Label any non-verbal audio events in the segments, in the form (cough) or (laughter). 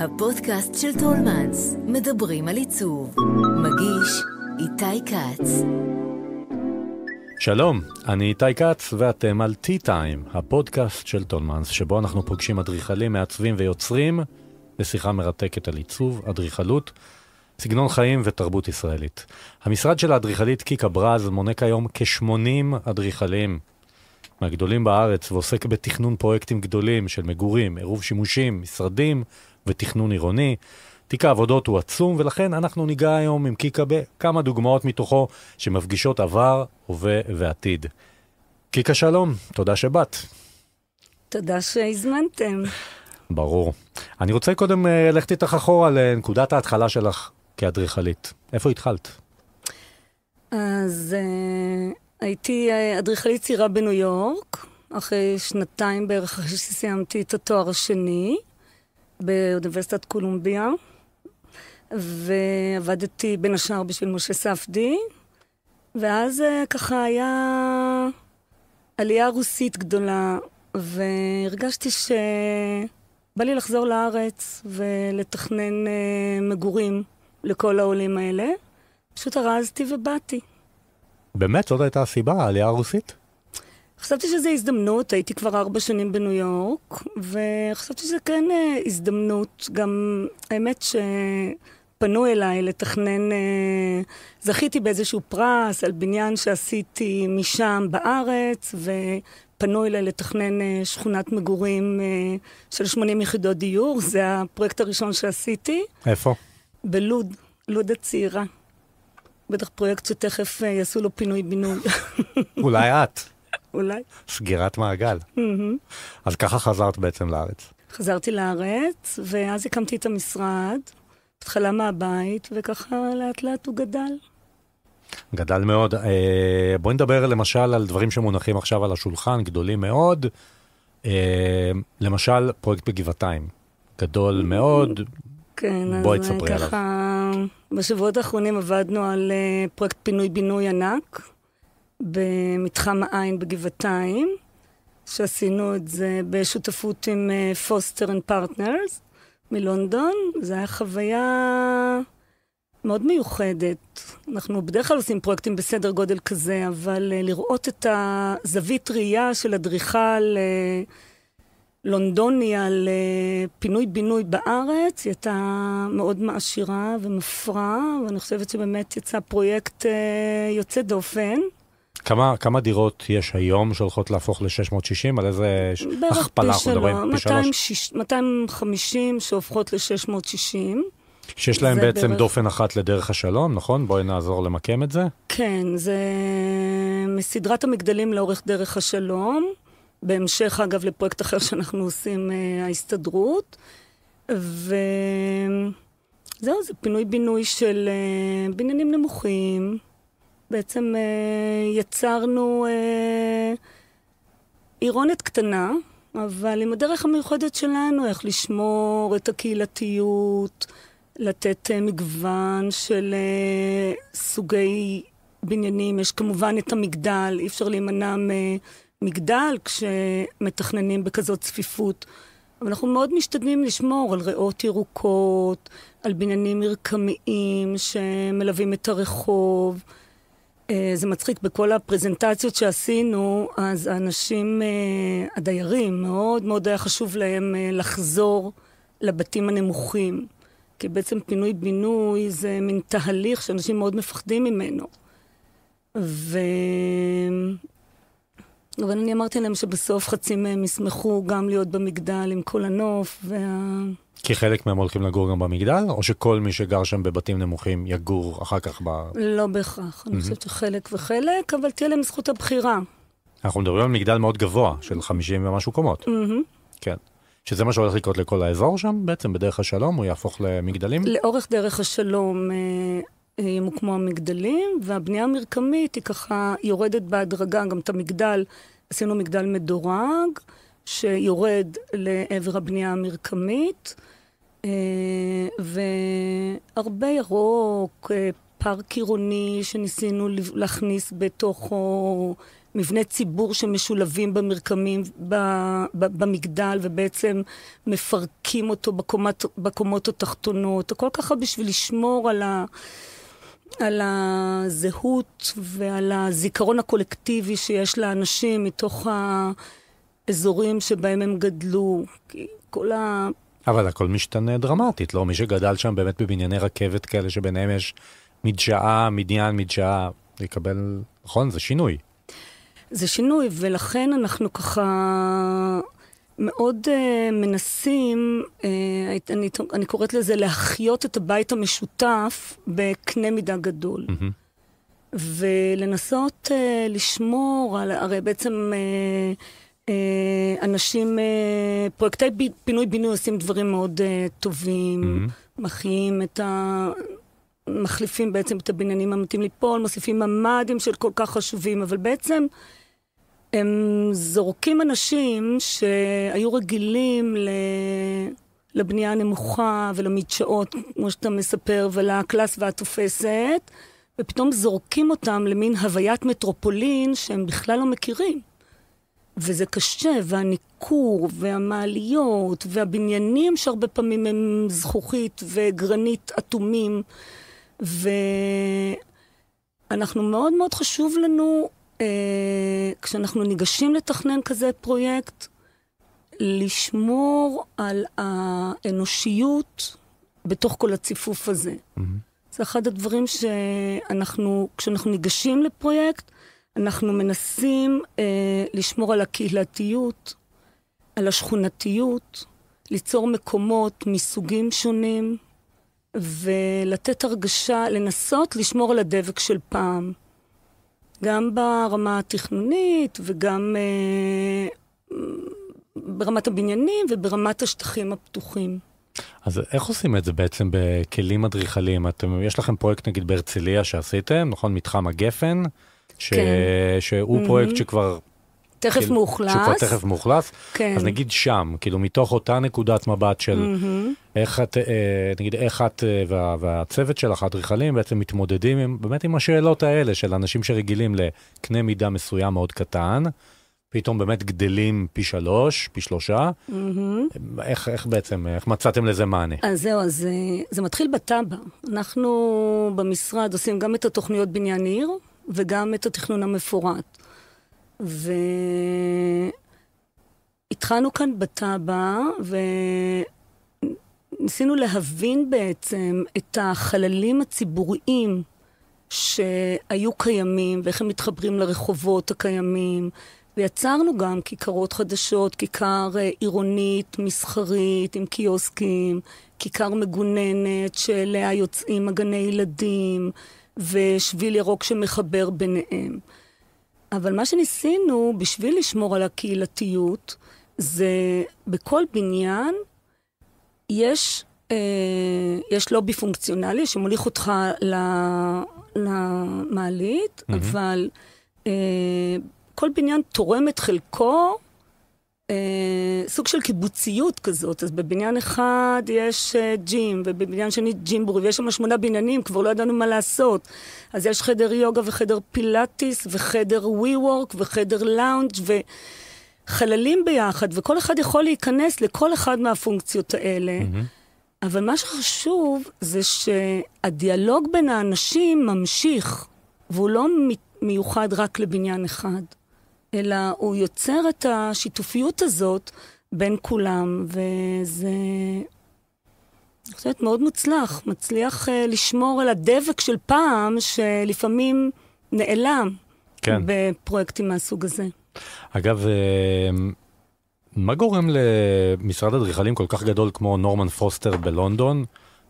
הפודקאסט של טולמנס, מדברים על עיצוב. מגיש איתי כץ. שלום, אני איתי כץ ואתם על טי טיים, הפודקאסט של טולמנס, שבו אנחנו פוגשים אדריכלים, מעצבים ויוצרים לשיחה מרתקת על עיצוב, אדריכלות, סגנון חיים ותרבות ישראלית. המשרד של האדריכלית קיקה ברז מונה כיום כ-80 אדריכלים מהגדולים בארץ ועוסק בתכנון פרויקטים גדולים של מגורים, עירוב שימושים, משרדים ותכנון עירוני. תיק העבודות הוא עצום, ולכן אנחנו ניגע היום עם קיקה בכמה דוגמאות מתוכו שמפגישות עבר, הווה ועתיד. קיקה שלום, תודה שבאת. תודה שהזמנתם. ברור. אני רוצה קודם אה, ללכת איתך אחורה לנקודת ההתחלה שלך כאדריכלית. איפה התחלת? אז uh, הייתי uh, אדריכלית צעירה בניו יורק, אחרי שנתיים בערך אחרי שסיימתי את התואר השני. באוניברסיטת קולומביה, ועבדתי בין השאר בשביל משה ספדי, ואז אה, ככה היה עלייה רוסית גדולה, והרגשתי שבא לי לחזור לארץ ולתכנן אה, מגורים לכל העולים האלה. פשוט ארזתי ובאתי. באמת? זאת הייתה הסיבה, העלייה הרוסית? חשבתי שזו הזדמנות, הייתי כבר ארבע שנים בניו יורק, וחשבתי שזו כן אה, הזדמנות. גם האמת שפנו אליי לתכנן, אה, זכיתי באיזשהו פרס על בניין שעשיתי משם בארץ, ופנו אליי לתכנן אה, שכונת מגורים של 80 יחידות דיור, זה הפרויקט הראשון שעשיתי. איפה? בלוד, לוד הצעירה. בטח פרויקט שתכף יעשו לו פינוי-בינוי. אולי את. אולי. סגירת מעגל. Mm-hmm. אז ככה חזרת בעצם לארץ. חזרתי לארץ, ואז הקמתי את המשרד, התחלה מהבית, וככה לאט לאט הוא גדל. גדל מאוד. אה, בואי נדבר למשל על דברים שמונחים עכשיו על השולחן, גדולים מאוד. אה, למשל, פרויקט בגבעתיים. גדול mm-hmm. מאוד. כן, בואי תספרי עליו. בשבועות האחרונים עבדנו על אה, פרויקט פינוי-בינוי ענק. במתחם העין בגבעתיים, שעשינו את זה בשותפות עם פוסטר אנד פרטנרס מלונדון. זו הייתה חוויה מאוד מיוחדת. אנחנו בדרך כלל עושים פרויקטים בסדר גודל כזה, אבל אה, לראות את הזווית ראייה של אדריכל לונדוני על פינוי-בינוי בארץ, היא הייתה מאוד מעשירה ומפרה, ואני חושבת שבאמת יצא פרויקט אה, יוצא דופן. כמה, כמה דירות יש היום שהולכות להפוך ל-660? על איזה הכפלה אנחנו מדברים? בערך פי שלוש? 250 שהופכות ל-660. שיש להם בעצם בערך... דופן אחת לדרך השלום, נכון? בואי נעזור למקם את זה. כן, זה מסדרת המגדלים לאורך דרך השלום, בהמשך אגב לפרויקט אחר שאנחנו עושים, אה, ההסתדרות, וזהו, זה פינוי-בינוי של אה, בניינים נמוכים, בעצם אה, יצרנו עירונת אה, קטנה, אבל עם הדרך המיוחדת שלנו, איך לשמור את הקהילתיות, לתת אה, מגוון של סוגי בניינים. יש כמובן את המגדל, אי אפשר להימנע מגדל כשמתכננים בכזאת צפיפות. אבל אנחנו מאוד משתדלים לשמור על ריאות ירוקות, על בניינים מרקמיים שמלווים את הרחוב. אה, זה מצחיק, בכל הפרזנטציות שעשינו, אז האנשים, אה, הדיירים, מאוד מאוד היה חשוב להם אה, לחזור לבתים הנמוכים. כי בעצם פינוי-בינוי זה מין תהליך שאנשים מאוד מפחדים ממנו. ו... אבל אני אמרתי להם שבסוף חצי מהם ישמחו גם להיות במגדל עם כל הנוף וה... כי חלק מהם הולכים לגור גם במגדל, או שכל מי שגר שם בבתים נמוכים יגור אחר כך ב... לא בהכרח, אני חושבת שחלק וחלק, אבל תהיה להם זכות הבחירה. אנחנו מדברים על מגדל מאוד גבוה, של 50 ומשהו קומות. כן. שזה מה שהולך לקרות לכל האזור שם בעצם, בדרך השלום, הוא יהפוך למגדלים? לאורך דרך השלום, אה, ימוקמו המגדלים, והבנייה המרקמית היא ככה יורדת בהדרגה, גם את המגדל, עשינו מגדל מדורג, שיורד לעבר הבנייה המרקמית, אה, והרבה ירוק, אה, פארק עירוני שניסינו להכניס בתוכו מבני ציבור שמשולבים במרקמים, במגדל, ובעצם מפרקים אותו בקומת, בקומות התחתונות, הכל ככה בשביל לשמור על ה... על הזהות ועל הזיכרון הקולקטיבי שיש לאנשים מתוך האזורים שבהם הם גדלו. כל ה... אבל הכל משתנה דרמטית, לא? מי שגדל שם באמת בבנייני רכבת כאלה שביניהם יש מדשאה, מדיין, מדשאה, יקבל, נכון? זה שינוי. זה שינוי, ולכן אנחנו ככה מאוד uh, מנסים, uh, אני, אני קוראת לזה להחיות את הבית המשותף בקנה מידה גדול. Mm-hmm. ולנסות uh, לשמור, על, הרי בעצם uh, uh, אנשים, uh, פרויקטי ב, פינוי-בינוי עושים דברים מאוד uh, טובים, mm-hmm. מחיים את ה... מחליפים בעצם את הבניינים המתאים ליפול, מוסיפים ממ"דים של כל כך חשובים, אבל בעצם... Uh, הם זורקים אנשים שהיו רגילים ל... לבנייה הנמוכה ולמדשאות, כמו שאתה מספר, ולקלאס והתופסת, ופתאום זורקים אותם למין הוויית מטרופולין שהם בכלל לא מכירים. וזה קשה, והניכור, והמעליות, והבניינים שהרבה פעמים הם זכוכית וגרנית אטומים, ואנחנו מאוד מאוד חשוב לנו אה, כשאנחנו ניגשים לתכנן כזה פרויקט, לשמור על האנושיות בתוך כל הציפוף הזה. Mm-hmm. זה אחד הדברים שאנחנו, כשאנחנו ניגשים לפרויקט, אנחנו מנסים אה, לשמור על הקהילתיות, על השכונתיות, ליצור מקומות מסוגים שונים, ולתת הרגשה, לנסות לשמור על הדבק של פעם. גם ברמה התכנונית וגם אה, ברמת הבניינים וברמת השטחים הפתוחים. אז איך עושים את זה בעצם בכלים אדריכליים? יש לכם פרויקט נגיד בהרצליה שעשיתם, נכון? מתחם הגפן, ש... כן. שהוא mm-hmm. פרויקט שכבר תכף כאילו, מאוכלס. שהוא כבר תכף מאוכלס. כן. אז נגיד שם, כאילו מתוך אותה נקודת מבט של mm-hmm. איך את, אה, נגיד איך את אה, וה, והצוות שלך, האדריכלים, בעצם מתמודדים עם, באמת עם השאלות האלה של אנשים שרגילים לקנה מידה מסוים מאוד קטן. פתאום באמת גדלים פי שלוש, פי שלושה. Mm-hmm. איך, איך בעצם, איך מצאתם לזה מענה? אז זהו, אז זה, אה, זה מתחיל בתב"ע. אנחנו במשרד עושים גם את התוכניות בניין עיר וגם את התכנון המפורט. והתחלנו כאן בטאבה, וניסינו להבין בעצם את החללים הציבוריים שהיו קיימים, ואיך הם מתחברים לרחובות הקיימים. ויצרנו גם כיכרות חדשות, כיכר אה, עירונית, מסחרית, עם קיוסקים, כיכר מגוננת שאליה יוצאים הגני ילדים, ושביל ירוק שמחבר ביניהם. אבל מה שניסינו בשביל לשמור על הקהילתיות, זה בכל בניין יש, אה, יש לובי פונקציונלי שמוליך אותך למעלית, mm-hmm. אבל אה, כל בניין תורם את חלקו אה, סוג של קיבוציות כזאת. אז בבניין אחד יש אה, ג'ים, ובבניין שני ג'ימבורי, ויש שם שמונה בניינים, כבר לא ידענו מה לעשות. אז יש חדר יוגה וחדר פילאטיס, וחדר ווי וורק, וחדר לאונג' ו... חללים ביחד, וכל אחד יכול להיכנס לכל אחד מהפונקציות האלה. Mm-hmm. אבל מה שחשוב זה שהדיאלוג בין האנשים ממשיך, והוא לא מיוחד רק לבניין אחד. אלא הוא יוצר את השיתופיות הזאת בין כולם, וזה, אני חושבת, מאוד מוצלח. מצליח uh, לשמור על הדבק של פעם, שלפעמים נעלם כן. בפרויקטים מהסוג הזה. אגב, אה, מה גורם למשרד אדריכלים כל כך גדול כמו נורמן פוסטר בלונדון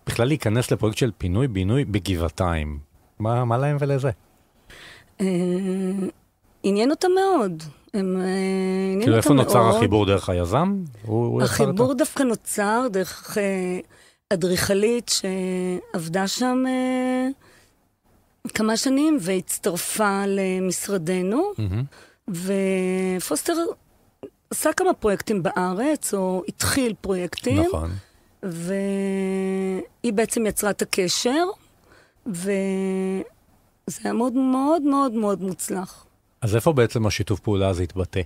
בכלל להיכנס לפרויקט של פינוי-בינוי בגבעתיים? מה, מה להם ולזה? אה, עניין אותם מאוד. הם אה, עניין כאילו, אותם מאוד. איפה נוצר החיבור דרך היזם? החיבור דווקא נוצר דרך אה, אדריכלית שעבדה שם אה, כמה שנים והצטרפה למשרדנו, ופוסטר עשה כמה פרויקטים בארץ, או התחיל פרויקטים. נכון. והיא בעצם יצרה את הקשר, וזה היה מאוד מאוד מאוד מאוד מוצלח. אז איפה בעצם השיתוף פעולה הזה התבטא?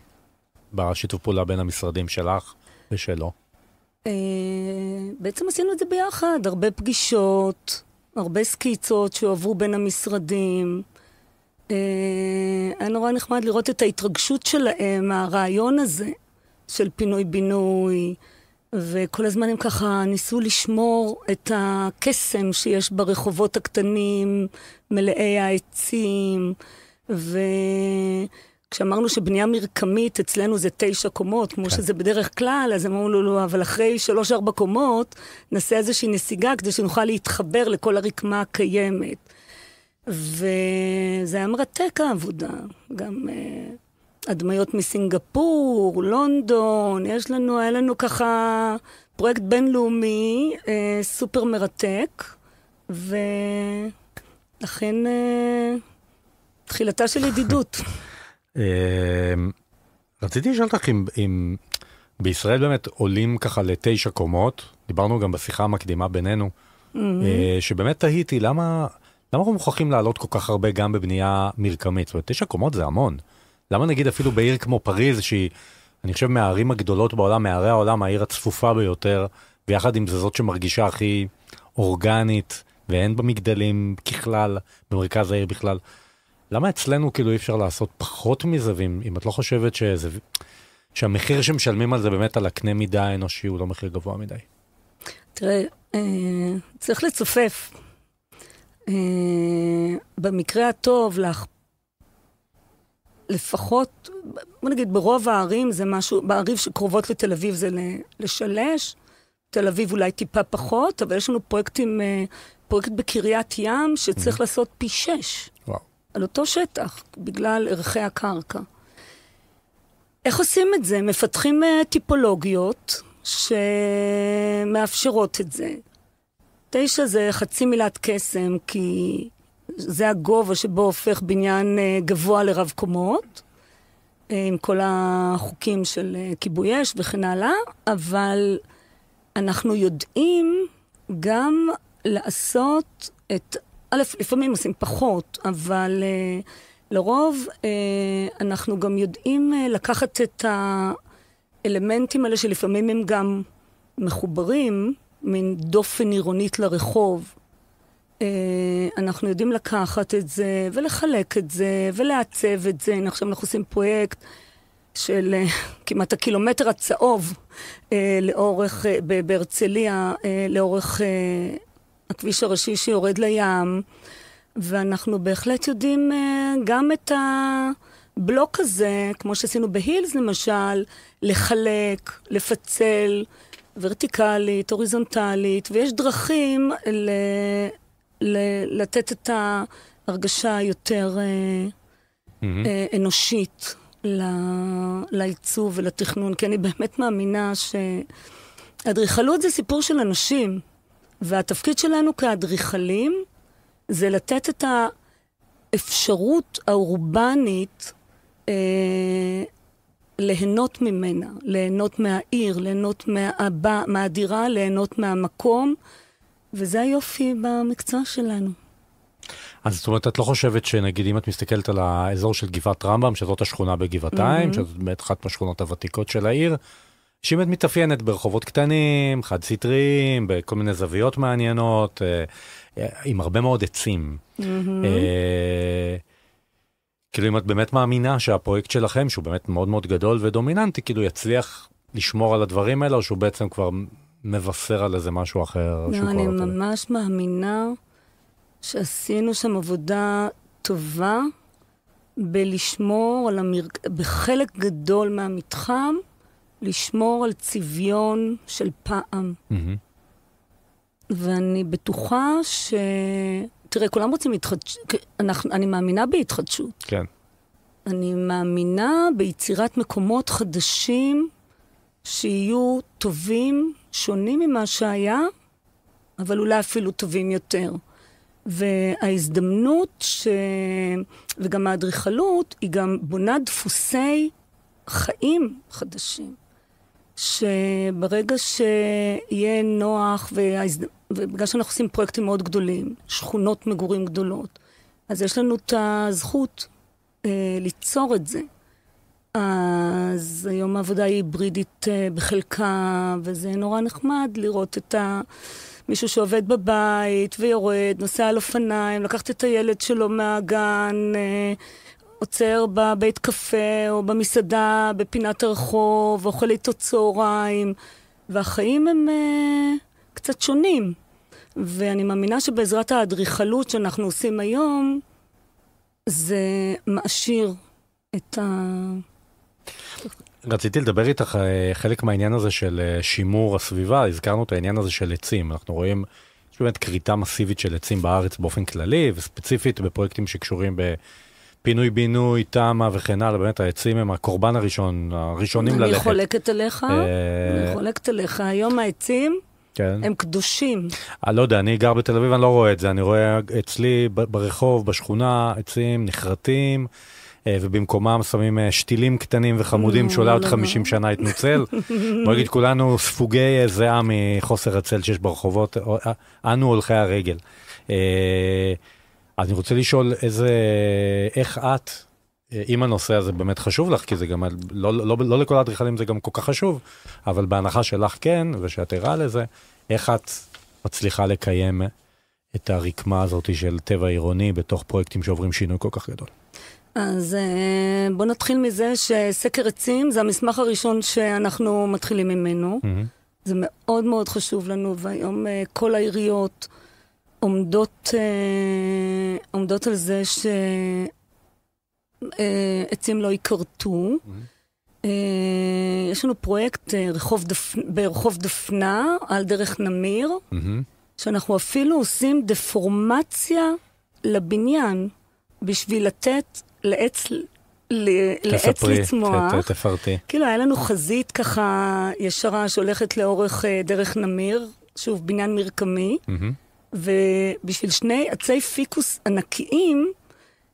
בשיתוף פעולה בין המשרדים שלך ושלו? אה, בעצם עשינו את זה ביחד, הרבה פגישות, הרבה סקיצות שהועברו בין המשרדים. אה, היה נורא נחמד לראות את ההתרגשות שלהם מהרעיון הזה של פינוי-בינוי, וכל הזמן הם ככה ניסו לשמור את הקסם שיש ברחובות הקטנים, מלאי העצים. וכשאמרנו שבנייה מרקמית אצלנו זה תשע קומות, כמו כן. שזה בדרך כלל, אז אמרו לו, לא, לא, אבל אחרי שלוש-ארבע קומות, נעשה איזושהי נסיגה כדי שנוכל להתחבר לכל הרקמה הקיימת. וזה היה מרתק העבודה, גם... אה, הדמיות מסינגפור, לונדון, יש לנו, היה לנו ככה פרויקט בינלאומי אה, סופר מרתק, ולכן אה, תחילתה של ידידות. (laughs) אה, רציתי לשאול אותך אם, אם בישראל באמת עולים ככה לתשע קומות, דיברנו גם בשיחה המקדימה בינינו, mm-hmm. אה, שבאמת תהיתי למה, למה אנחנו מוכרחים לעלות כל כך הרבה גם בבנייה מרקמית? זאת אומרת, תשע קומות זה המון. למה נגיד אפילו בעיר כמו פריז, שהיא, אני חושב, מהערים הגדולות בעולם, מערי העולם, העיר הצפופה ביותר, ויחד עם זה זאת שמרגישה הכי אורגנית, ואין בה מגדלים ככלל, במרכז העיר בכלל. למה אצלנו כאילו אי אפשר לעשות פחות מזה, ואם את לא חושבת שזה, שהמחיר שמשלמים על זה באמת על הקנה מידה האנושי הוא לא מחיר גבוה מדי? תראה, אה, צריך לצופף. Uh, במקרה הטוב, להכ... לפחות, בוא נגיד, ברוב הערים זה משהו, בערים שקרובות לתל אביב זה לשלש, תל אביב אולי טיפה פחות, אבל יש לנו פרויקטים, uh, פרויקט בקריית ים שצריך mm. לעשות פי שש. וואו. על אותו שטח, בגלל ערכי הקרקע. איך עושים את זה? מפתחים אה, טיפולוגיות שמאפשרות את זה. תשע זה חצי מילת קסם, כי זה הגובה שבו הופך בניין אה, גבוה לרב קומות, אה, עם כל החוקים של כיבוי אש וכן הלאה, אבל אנחנו יודעים גם לעשות את א', לפעמים עושים פחות, אבל uh, לרוב uh, אנחנו גם יודעים uh, לקחת את האלמנטים האלה שלפעמים הם גם מחוברים, מין דופן עירונית לרחוב. Uh, אנחנו יודעים לקחת את זה ולחלק את זה ולעצב את זה. הנה, עכשיו אנחנו עושים פרויקט של uh, כמעט הקילומטר הצהוב uh, לאורך, בהרצליה, לאורך הכביש הראשי שיורד לים, ואנחנו בהחלט יודעים אה, גם את הבלוק הזה, כמו שעשינו בהילס למשל, לחלק, לפצל, ורטיקלית, הוריזונטלית, ויש דרכים ל... ל... לתת את ההרגשה היותר mm-hmm. אנושית ל... לעיצוב ולתכנון, כי אני באמת מאמינה שאדריכלות זה סיפור של אנשים. והתפקיד שלנו כאדריכלים זה לתת את האפשרות האורבנית אה, ליהנות ממנה, ליהנות מהעיר, ליהנות מהבא, מהדירה, ליהנות מהמקום, וזה היופי במקצוע שלנו. אז זאת אומרת, את לא חושבת שנגיד אם את מסתכלת על האזור של גבעת רמב"ם, שזאת השכונה בגבעתיים, mm-hmm. שזאת באמת אחת מהשכונות הוותיקות של העיר, שהיא באמת מתאפיינת ברחובות קטנים, חד סטריים, בכל מיני זוויות מעניינות, אה, אה עם הרבה מאוד עצים. Mm-hmm. כאילו אם את באמת מאמינה שהפרויקט שלכם, שהוא באמת מאוד מאוד גדול ודומיננטי, כאילו יצליח לשמור על הדברים האלה, או שהוא בעצם כבר מבשר על איזה משהו אחר? לא, אני לא ממש עליו. מאמינה שעשינו שם עבודה טובה בלשמור על המרק... בחלק גדול מהמתחם. לשמור על צביון של פעם. Mm-hmm. ואני בטוחה ש... תראה, כולם רוצים התחדשות, אני מאמינה בהתחדשות. כן. אני מאמינה ביצירת מקומות חדשים שיהיו טובים, שונים ממה שהיה, אבל אולי אפילו טובים יותר. וההזדמנות, ש... וגם האדריכלות, היא גם בונה דפוסי חיים חדשים. שברגע שיהיה נוח, והזד... ובגלל שאנחנו עושים פרויקטים מאוד גדולים, שכונות מגורים גדולות, אז יש לנו את הזכות אה, ליצור את זה. אז היום העבודה היא היברידית אה, בחלקה, וזה נורא נחמד לראות את ה... מישהו שעובד בבית ויורד, נוסע על אופניים, לקחת את הילד שלו מהגן. אה, עוצר בבית קפה או במסעדה בפינת הרחוב, אוכל איתו צהריים, והחיים הם אה, קצת שונים. ואני מאמינה שבעזרת האדריכלות שאנחנו עושים היום, זה מעשיר את ה... רציתי לדבר איתך אה, חלק מהעניין הזה של אה, שימור הסביבה, הזכרנו את העניין הזה של עצים, אנחנו רואים, יש באמת כריתה מסיבית של עצים בארץ באופן כללי, וספציפית בפרויקטים שקשורים פינוי-בינוי, תמ"א וכן הלאה, באמת העצים הם הקורבן הראשון, הראשונים אני ללכת. אני חולקת עליך, אה, אני חולקת עליך. היום העצים כן. הם קדושים. אני אה, לא יודע, אני גר בתל אביב, אני לא רואה את זה. אני רואה אצלי ברחוב, בשכונה, עצים נחרטים. אה, ובמקומם שמים שתילים קטנים וחמודים לא, שאולי לא, עוד 50 לא. שנה ייתנו (laughs) בוא נגיד, כולנו ספוגי זיעה מחוסר הצל שיש ברחובות, אנו הולכי הרגל. אני רוצה לשאול איזה, איך את, אם אה, הנושא הזה באמת חשוב לך, כי זה גם, לא, לא, לא, לא לכל האדריכלים זה גם כל כך חשוב, אבל בהנחה שלך כן, ושאת ערה לזה, איך את מצליחה לקיים את הרקמה הזאת של טבע עירוני בתוך פרויקטים שעוברים שינוי כל כך גדול? אז אה, בואו נתחיל מזה שסקר עצים זה המסמך הראשון שאנחנו מתחילים ממנו. Mm-hmm. זה מאוד מאוד חשוב לנו, והיום אה, כל העיריות... עומדות, אה, עומדות על זה שעצים אה, לא ייכרתו. Mm-hmm. אה, יש לנו פרויקט אה, רחוב דפ... ברחוב דפנה על דרך נמיר, mm-hmm. שאנחנו אפילו עושים דפורמציה לבניין בשביל לתת לעץ ל- לעץ לצמוח. תספרי, תפרטי. כאילו, היה לנו חזית ככה ישרה שהולכת לאורך אה, דרך נמיר, שוב, בניין מרקמי. Mm-hmm. ובשביל שני עצי פיקוס ענקיים,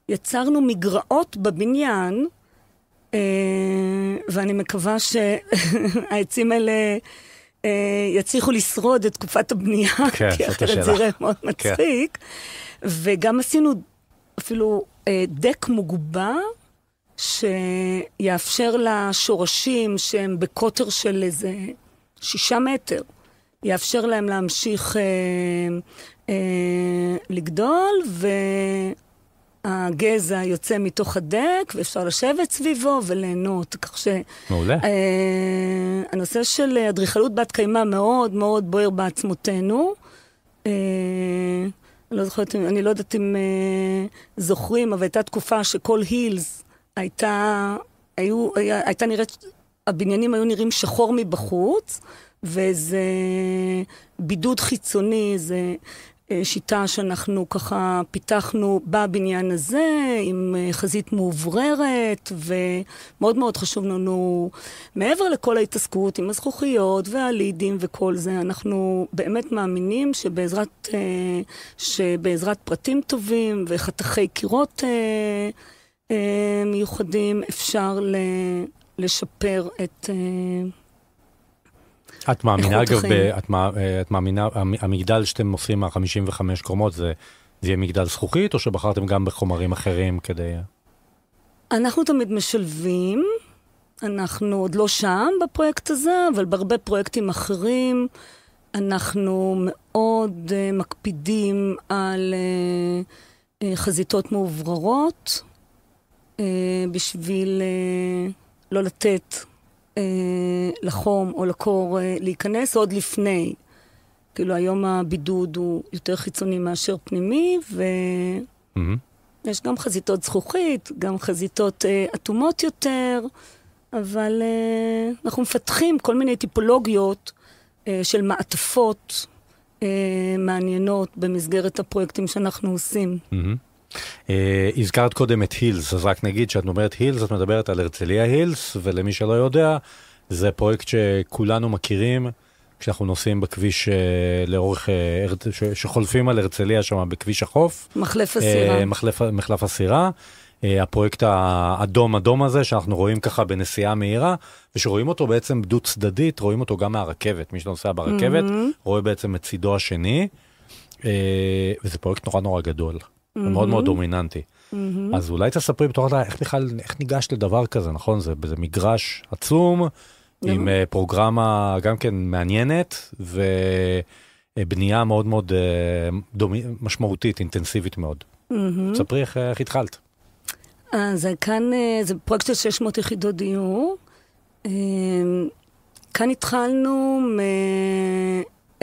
יצרנו מגרעות בבניין, אה, ואני מקווה שהעצים (laughs) האלה אה, יצליחו לשרוד את תקופת הבנייה, כן, כי אחרת זה יראה מאוד כן. מצחיק. כן. וגם עשינו אפילו אה, דק מוגבה, שיאפשר לשורשים שהם בקוטר של איזה שישה מטר. יאפשר להם להמשיך אה, אה, לגדול, והגזע יוצא מתוך הדק, ואפשר לשבת סביבו וליהנות, כך ש... מעולה. אה, הנושא של אדריכלות בת קיימא מאוד מאוד בוער בעצמותינו. אה, לא זוכרת, אני לא יודעת אם אה, זוכרים, אבל הייתה תקופה שכל הילס הייתה, היו, היה, הייתה נראית, הבניינים היו נראים שחור מבחוץ, וזה בידוד חיצוני, זה אה, שיטה שאנחנו ככה פיתחנו בבניין הזה, עם אה, חזית מאובררת, ומאוד מאוד חשוב לנו, מעבר לכל ההתעסקות עם הזכוכיות והלידים וכל זה, אנחנו באמת מאמינים שבעזרת, אה, שבעזרת פרטים טובים וחתכי קירות מיוחדים אפשר לשפר את... את מאמינה, אגב, ב, את, אה, את מאמינה, המגדל שאתם עושים מה-55 קומות זה, זה יהיה מגדל זכוכית, או שבחרתם גם בחומרים אחרים כדי... אנחנו תמיד משלבים, אנחנו עוד לא שם בפרויקט הזה, אבל בהרבה פרויקטים אחרים אנחנו מאוד uh, מקפידים על uh, uh, חזיתות מאובררות uh, בשביל uh, לא לתת אה, לחום או לקור אה, להיכנס עוד לפני. כאילו היום הבידוד הוא יותר חיצוני מאשר פנימי, ויש mm-hmm. גם חזיתות זכוכית, גם חזיתות אה, אטומות יותר, אבל אה, אנחנו מפתחים כל מיני טיפולוגיות אה, של מעטפות אה, מעניינות במסגרת הפרויקטים שאנחנו עושים. Mm-hmm. Uh, הזכרת קודם את הילס, אז רק נגיד שאת אומרת הילס, את מדברת על הרצליה הילס, ולמי שלא יודע, זה פרויקט שכולנו מכירים כשאנחנו נוסעים בכביש uh, לאורך, uh, ש, שחולפים על הרצליה שם בכביש החוף. מחלף הסירה. Uh, מחלף, מחלף הסירה. Uh, הפרויקט האדום-אדום הזה, שאנחנו רואים ככה בנסיעה מהירה, ושרואים אותו בעצם דו-צדדית, רואים אותו גם מהרכבת. מי שנוסע ברכבת, mm-hmm. רואה בעצם את צידו השני, uh, וזה פרויקט נורא נורא גדול. mm-hmm. ומאוד מאוד דומיננטי. Mm-hmm. אז אולי תספרי בתור הדעה איך בכלל, איך ניגשת לדבר כזה, נכון? זה, זה מגרש עצום, mm-hmm. עם uh, פרוגרמה גם כן מעניינת, ובנייה מאוד מאוד uh, דומי, משמעותית, אינטנסיבית מאוד. Mm-hmm. תספרי איך, אה, איך התחלת. אז כאן, זה פרויקט של 600 יחידות דיור. כאן התחלנו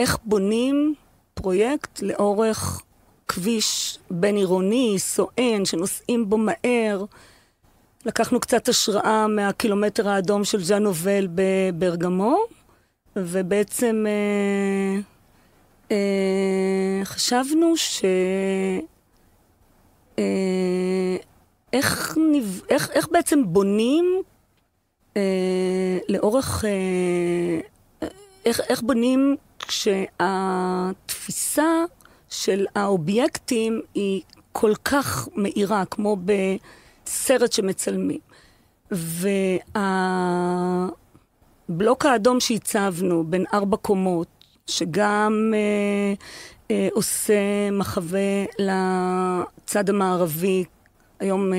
מאיך בונים פרויקט לאורך כביש בין-עירוני, סואן, שנוסעים בו מהר. לקחנו קצת השראה מהקילומטר האדום של ז'אן נובל בברגמו, ובעצם אה, אה, חשבנו ש... אה, איך, ניב... איך, איך בעצם בונים אה, לאורך... אה, אה איך, איך בונים כשהתפיסה של האובייקטים היא כל כך מהירה, כמו בסרט שמצלמים. והבלוק האדום שהצבנו בין ארבע קומות, שגם אה, אה, עושה מחווה לצד המערבי היום אה,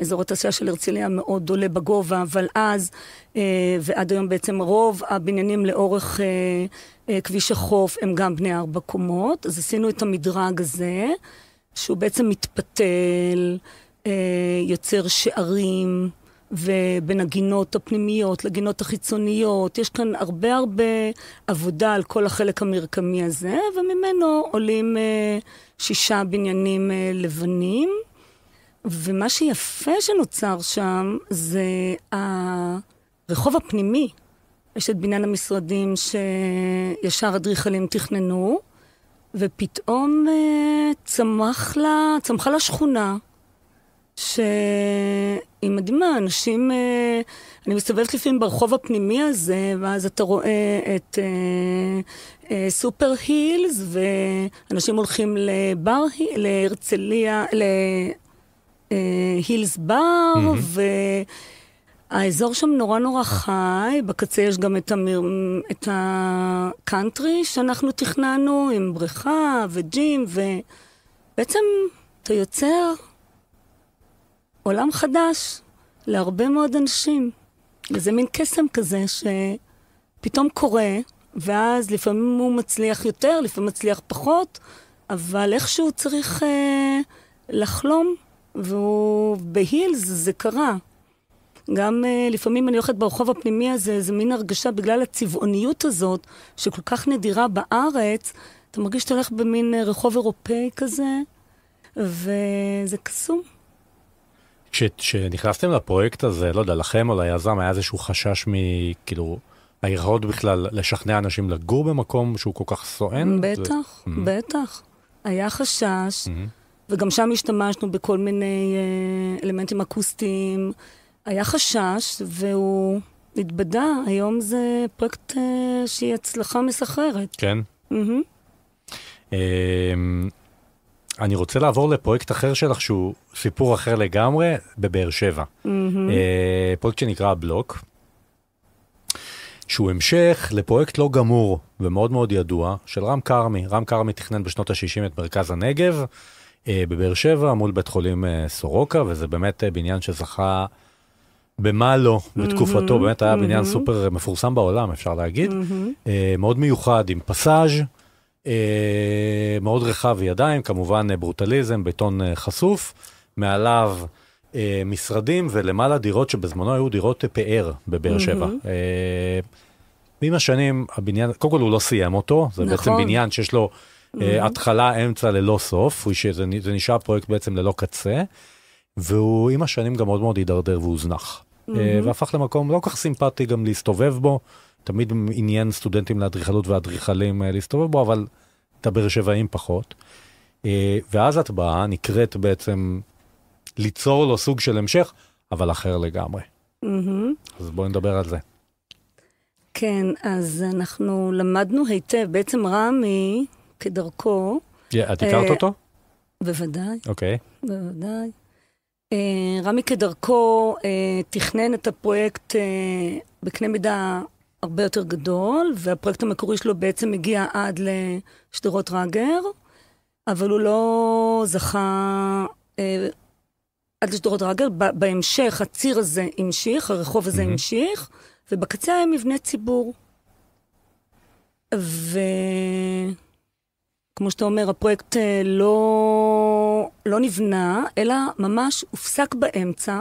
אזור התעשייה של הרצליה מאוד עולה בגובה, אבל אז אה, ועד היום בעצם רוב הבניינים לאורך אה, אה, כביש החוף הם גם בני ארבע קומות, אז עשינו את המדרג הזה, שהוא בעצם מתפתל, אה, יוצר שערים. ובין הגינות הפנימיות לגינות החיצוניות. יש כאן הרבה הרבה עבודה על כל החלק המרקמי הזה, וממנו עולים אה, שישה בניינים אה, לבנים. ומה שיפה שנוצר שם זה הרחוב הפנימי. יש את בניין המשרדים שישר אדריכלים תכננו, ופתאום אה, צמח לה, צמחה לה שכונה שהיא מדהימה. אנשים, אה, אני מסתובבת לפעמים ברחוב הפנימי הזה, ואז אתה רואה את uh, uh, סופר הילס, ואנשים הולכים לבר, להרצליה, ל... אה, הילס בר, ו hmm והאזור שם נורא נורא חי, בקצה יש גם את, המיר, את הקאנטרי שאנחנו תכננו, עם בריכה וג'ים, ובעצם אתה יוצר עולם חדש להרבה מאוד אנשים. וזה מין קסם כזה שפתאום קורה, ואז לפעמים הוא מצליח יותר, לפעמים מצליח פחות, אבל איכשהו צריך אה, לחלום והוא בהילס, זה קרה. גם uh, לפעמים אני הולכת ברחוב הפנימי הזה, איזה מין הרגשה בגלל הצבעוניות הזאת, שכל כך נדירה בארץ, אתה מרגיש שאתה הולך במין אה, רחוב אירופאי כזה, וזה קסום. כשנכנסתם לפרויקט הזה, לא יודע, לכם או ליזם, היה איזשהו חשש מכאילו... היכולת בכלל לשכנע אנשים לגור במקום שהוא כל כך סואן? בטח, זה... Mm. בטח. Mm-hmm. היה חשש. Mm-hmm. וגם שם השתמשנו בכל מיני אה, אלמנטים אקוסטיים. היה חשש, והוא התבדה. היום זה פרויקט אה, שהיא הצלחה מסחררת. כן. Mm-hmm. אה, אני רוצה לעבור לפרויקט אחר שלך, שהוא סיפור אחר לגמרי, בבאר שבע. Mm-hmm. אה, פרויקט שנקרא הבלוק. שהוא המשך לפרויקט לא גמור ומאוד מאוד ידוע של רם כרמי. רם כרמי תכנן בשנות ה-60 את מרכז הנגב, אה, בבאר שבע מול בית חולים אה, סורוקה, וזה באמת אה, בניין שזכה במה לא בתקופתו, mm-hmm, באמת היה mm-hmm. בניין סופר מפורסם בעולם, אפשר להגיד. Mm-hmm. מאוד מיוחד, עם פסאז', מאוד רחב ידיים, כמובן ברוטליזם, בטון חשוף, מעליו... משרדים ולמעלה דירות שבזמנו היו דירות פאר בבאר mm-hmm. שבע. ועם השנים הבניין, קודם כל הוא לא סיים אותו, זה נכון. בעצם בניין שיש לו mm-hmm. התחלה, אמצע, ללא סוף, שזה נשאר פרויקט בעצם ללא קצה, והוא עם השנים גם מאוד מאוד הידרדר והוזנח. Mm-hmm. אה, והפך למקום לא כך סימפטי גם להסתובב בו, תמיד עניין סטודנטים לאדריכלות ואדריכלים אה, להסתובב בו, אבל את הבאר שבעים פחות. ואז את באה, נקראת בעצם ליצור לו סוג של המשך, אבל אחר לגמרי. Mm-hmm. אז בואי נדבר על זה. כן, אז אנחנו למדנו היטב, בעצם רמי, כדרכו. Yeah, את הכרת אה, אותו? בוודאי. אוקיי. Okay. בוודאי. אה, רמי כדרכו אה, תכנן את הפרויקט בקנה מידה הרבה יותר גדול, והפרויקט המקורי שלו בעצם הגיע עד לשדרות ראגר, אבל הוא לא זכה עד לשדרות ראגר. בהמשך הציר הזה המשיך, הרחוב הזה mm-hmm. המשיך, ובקצה היה מבנה ציבור. ו... כמו שאתה אומר, הפרויקט אה, לא, לא נבנה, אלא ממש הופסק באמצע,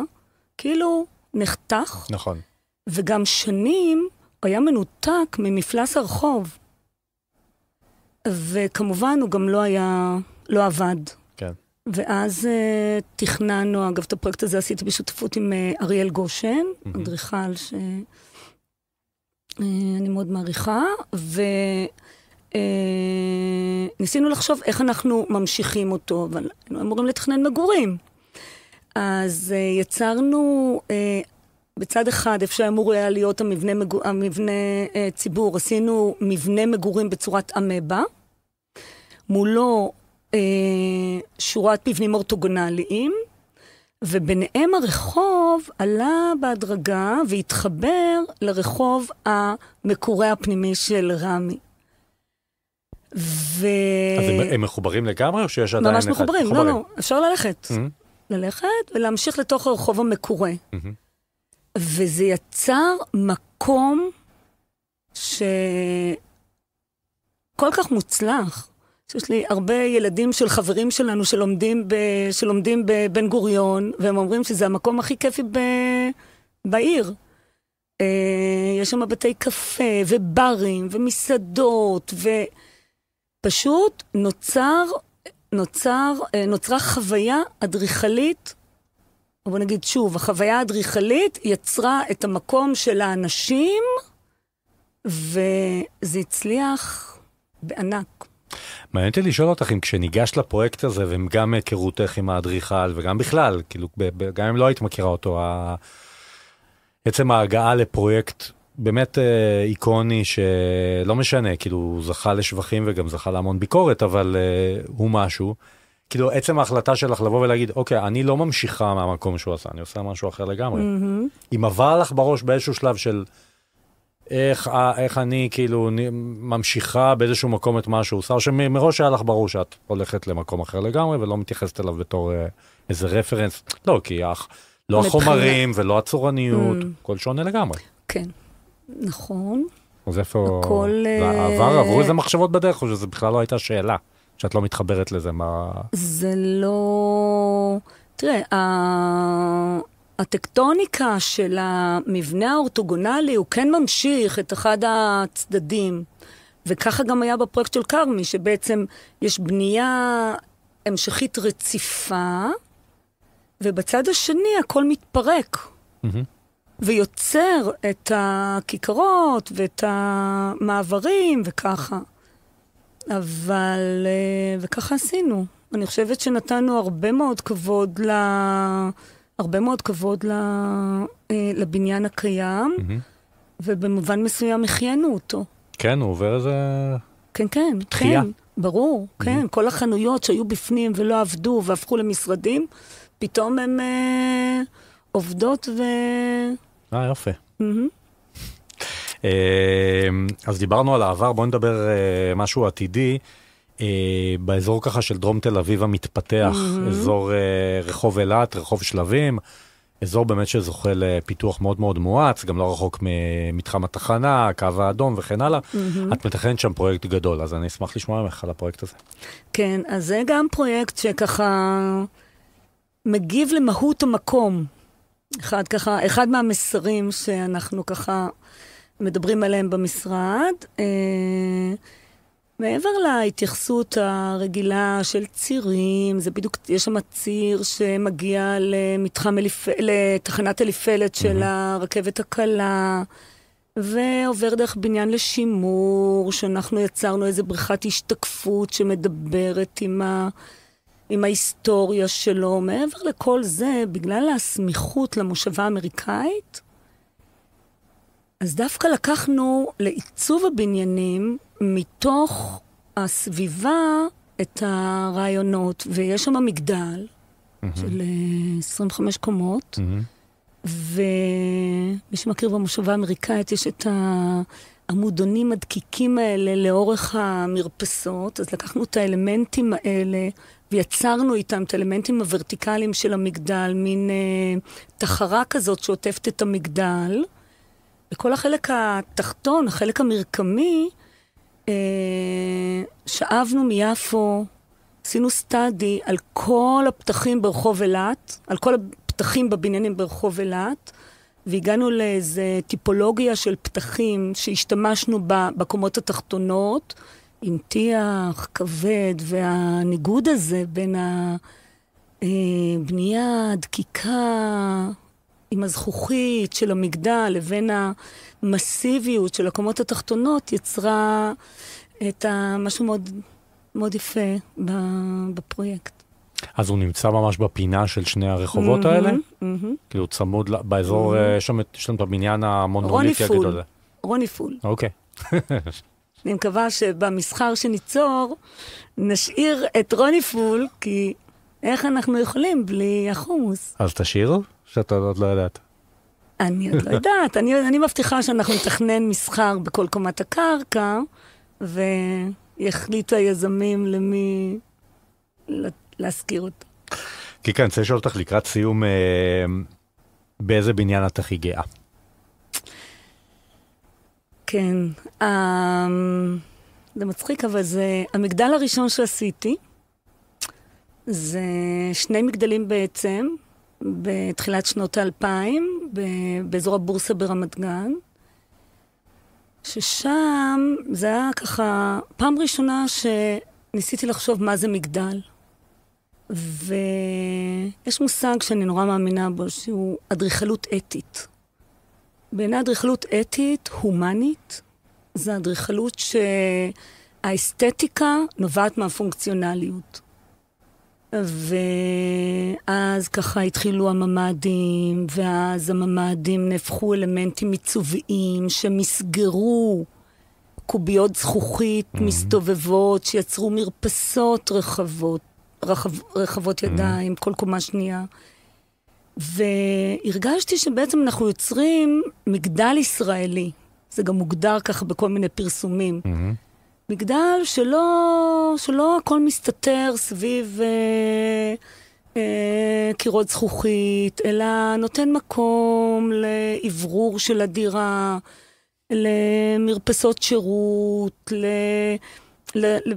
כאילו נחתך. נכון. וגם שנים היה מנותק ממפלס הרחוב. וכמובן, הוא גם לא היה, לא עבד. כן. ואז uh, תכננו, אגב, את הפרויקט הזה עשיתי בשותפות עם uh, אריאל גושן, mm-hmm. אדריכל שאני uh, מאוד מעריכה, ו... אה, ניסינו לחשוב איך אנחנו ממשיכים אותו, אבל היינו אמורים לתכנן מגורים. אז אה, יצרנו, אה, בצד אחד, איפה שאמור היה להיות המבנה, מגור, המבנה אה, ציבור, עשינו מבנה מגורים בצורת אמבה, מולו אה, שורת מבנים אורטוגונליים, וביניהם הרחוב עלה בהדרגה והתחבר לרחוב המקורי הפנימי של רמי. ו... אז הם, הם מחוברים לגמרי, או שיש עדיין ממש מחוברים, מחוברים. לא, לא, אפשר ללכת. Mm-hmm. ללכת ולהמשיך לתוך הרחוב המקורה. Mm-hmm. וזה יצר מקום שכל כך מוצלח. יש לי הרבה ילדים של חברים שלנו שלומדים, ב... שלומדים בבן גוריון, והם אומרים שזה המקום הכי כיפי ב... בעיר. אה, יש שם בתי קפה, וברים, ומסעדות, ו... פשוט נוצר, נוצר, אה, נוצרה חוויה אדריכלית, או בוא נגיד שוב, החוויה האדריכלית יצרה את המקום של האנשים, וזה הצליח בענק. מעניין אותי לשאול אותך אם כשניגשת לפרויקט הזה, וגם מהיכרותך עם האדריכל, וגם בכלל, כאילו, גם אם לא היית מכירה אותו, עצם ההגעה לפרויקט באמת אה, איקוני שלא משנה, כאילו, הוא זכה לשבחים וגם זכה להמון ביקורת, אבל אה, הוא משהו. כאילו, עצם ההחלטה שלך לבוא ולהגיד, אוקיי, אני לא ממשיכה מהמקום שהוא עשה, אני עושה משהו אחר לגמרי. Mm-hmm. אם עבר לך בראש באיזשהו שלב של איך, אה, איך אני, כאילו, ממשיכה באיזשהו מקום את מה שהוא עושה, או שמראש היה לך ברור שאת הולכת למקום אחר לגמרי ולא מתייחסת אליו בתור אה, איזה רפרנס. לא, כי אך, לא החומרים ולא הצורניות, mm-hmm. כל שונה לגמרי. כן. נכון. אז איפה... הכל... בעבר אה, עברו איזה מחשבות בדרך, או שזו בכלל לא הייתה שאלה, שאת לא מתחברת לזה, מה... זה לא... תראה, ה... הטקטוניקה של המבנה האורתוגונלי, הוא כן ממשיך את אחד הצדדים. וככה גם היה בפרויקט של כרמי, שבעצם יש בנייה המשכית רציפה, ובצד השני הכל מתפרק. Mm-hmm. ויוצר את הכיכרות ואת המעברים וככה. אבל, אה, וככה עשינו. אני חושבת שנתנו הרבה מאוד כבוד ל... הרבה מאוד כבוד ל... אה, לבניין הקיים, mm-hmm. ובמובן מסוים החיינו אותו. כן, הוא עובר איזה... כן, כן, תחייה. כן, ברור, mm-hmm. כן. כל החנויות שהיו בפנים ולא עבדו והפכו למשרדים, פתאום הן אה, עובדות ו... אה, יופי. אמ, אז דיברנו על העבר, בואו נדבר אה, משהו עתידי. אה, באזור ככה של דרום תל אביב המתפתח, אזור אה, רחוב אילת, רחוב שלבים, אזור באמת שזוכה לפיתוח מאוד מאוד מואץ, גם לא רחוק ממתחם התחנה, הקו האדום וכן הלאה. את מתכנת שם פרויקט גדול, אז אני אשמח לשמוע ממך על הפרויקט הזה. כן, אז זה גם פרויקט שככה מגיב למהות המקום. אחד ככה, אחד מהמסרים שאנחנו ככה מדברים עליהם במשרד, אה, מעבר להתייחסות הרגילה של צירים, זה בדיוק, יש שם ציר שמגיע למתחם אליפ... לתחנת אליפלת של הרכבת הקלה, ועובר דרך בניין לשימור, שאנחנו יצרנו איזה בריכת השתקפות שמדברת עם ה... עם ההיסטוריה שלו. מעבר לכל זה, בגלל הסמיכות למושבה האמריקאית, אז דווקא לקחנו לעיצוב הבניינים מתוך הסביבה את הרעיונות, ויש שם מגדל mm-hmm. של 25 אה, קומות, mm-hmm. ומי שמכיר במושבה האמריקאית יש את ה... העמודונים הדקיקים האלה לאורך המרפסות, אז לקחנו את האלמנטים האלה ויצרנו איתם את האלמנטים הוורטיקליים של המגדל, מין אה, תחרה כזאת שעוטפת את המגדל. וכל החלק התחתון, החלק המרקמי, אה, שאבנו מיפו, עשינו סטאדי על כל הפתחים ברחוב אילת, על כל הפתחים בבניינים ברחוב אילת. והגענו לאיזה טיפולוגיה של פתחים שהשתמשנו בה בקומות התחתונות, עם טיח כבד, והניגוד הזה בין הבנייה, אה, הדקיקה, עם הזכוכית של המגדל לבין המסיביות של הקומות התחתונות, יצרה את משהו מאוד, מאוד יפה בפרויקט. אז הוא נמצא ממש בפינה של שני הרחובות mm-hmm, האלה? Mm-hmm. כאילו צמוד באזור, mm-hmm. שם יש לנו את הבניין המונוליטי הגדול הזה. רוני פול. אוקיי. Okay. (laughs) אני מקווה שבמסחר שניצור, נשאיר את רוני פול, כי איך אנחנו יכולים בלי החומוס? אז תשאירו, שאתה עוד לא יודעת. אני עוד לא יודעת, אני, אני מבטיחה שאנחנו נתכנן מסחר בכל קומת הקרקע, ויחליטו היזמים למי... להזכיר אותו. כי כן, אני רוצה לשאול אותך לקראת סיום, אה, באיזה בניין את הכי גאה? כן, אה, זה מצחיק, אבל זה המגדל הראשון שעשיתי, זה שני מגדלים בעצם, בתחילת שנות האלפיים, באזור הבורסה ברמת גן. ששם זה היה ככה, פעם ראשונה שניסיתי לחשוב מה זה מגדל. ויש מושג שאני נורא מאמינה בו, שהוא אדריכלות אתית. בעיני אדריכלות אתית, הומנית, זה אדריכלות שהאסתטיקה נובעת מהפונקציונליות. ואז ככה התחילו הממ"דים, ואז הממ"דים נהפכו אלמנטים עיצוביים שמסגרו קוביות זכוכית mm-hmm. מסתובבות, שיצרו מרפסות רחבות, רחב, רחבות mm-hmm. ידיים, mm-hmm. כל קומה שנייה. והרגשתי שבעצם אנחנו יוצרים מגדל ישראלי. זה גם מוגדר ככה בכל מיני פרסומים. Mm-hmm. מגדל שלא, שלא הכל מסתתר סביב אה, אה, קירות זכוכית, אלא נותן מקום לאוורור של הדירה, למרפסות שירות, ל... אה,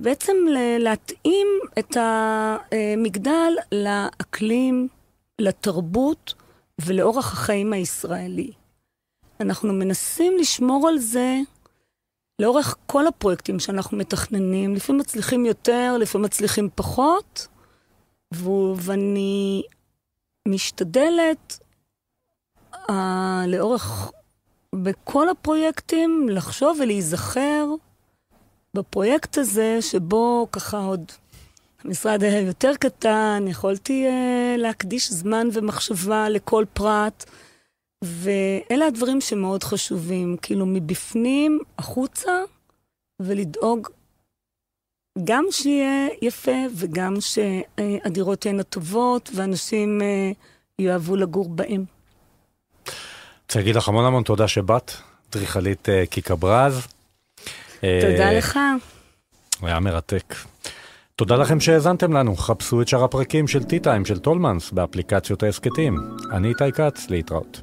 בעצם להתאים את המגדל לאקלים, לתרבות ולאורח החיים הישראלי. אנחנו מנסים לשמור על זה לאורך כל הפרויקטים שאנחנו מתכננים, לפעמים מצליחים יותר, לפעמים מצליחים פחות, ואני משתדלת אה, לאורך, בכל הפרויקטים, לחשוב ולהיזכר בפרויקט הזה, שבו ככה עוד המשרד היה יותר קטן, יכולתי uh, להקדיש זמן ומחשבה לכל פרט, ואלה הדברים שמאוד חשובים, כאילו מבפנים, החוצה, ולדאוג גם שיהיה יפה וגם שהדירות תהיינה טובות ואנשים אה, יאהבו לגור בהן. רוצה להגיד לך המון המון תודה שבאת, אדריכלית אה, קיקה ברז. תודה אה, לך. היה מרתק. תודה לכם שהאזנתם לנו, חפשו את שאר הפרקים של T-Time של טולמנס באפליקציות ההסכתים. אני איתי כץ, להתראות.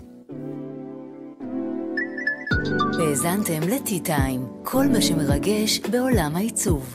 האזנתם ל-T-Time, כל מה שמרגש בעולם העיצוב.